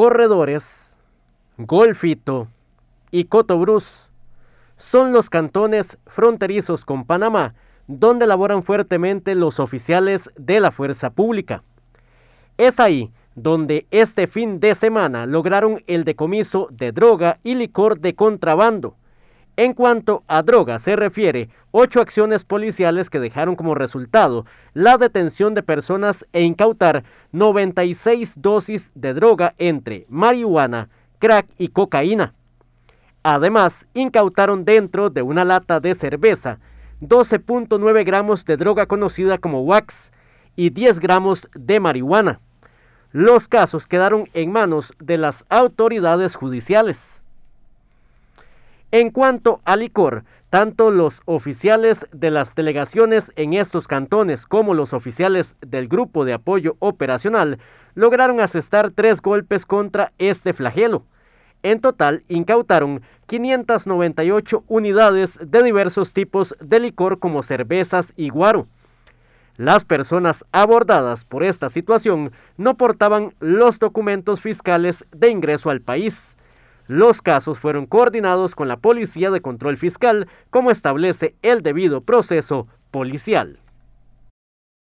Corredores, Golfito y Cotobruz son los cantones fronterizos con Panamá, donde laboran fuertemente los oficiales de la fuerza pública. Es ahí donde este fin de semana lograron el decomiso de droga y licor de contrabando, en cuanto a drogas, se refiere ocho acciones policiales que dejaron como resultado la detención de personas e incautar 96 dosis de droga entre marihuana, crack y cocaína. Además, incautaron dentro de una lata de cerveza 12.9 gramos de droga conocida como wax y 10 gramos de marihuana. Los casos quedaron en manos de las autoridades judiciales. En cuanto a licor, tanto los oficiales de las delegaciones en estos cantones como los oficiales del Grupo de Apoyo Operacional lograron asestar tres golpes contra este flagelo. En total, incautaron 598 unidades de diversos tipos de licor como cervezas y guaro. Las personas abordadas por esta situación no portaban los documentos fiscales de ingreso al país. Los casos fueron coordinados con la Policía de Control Fiscal, como establece el debido proceso policial.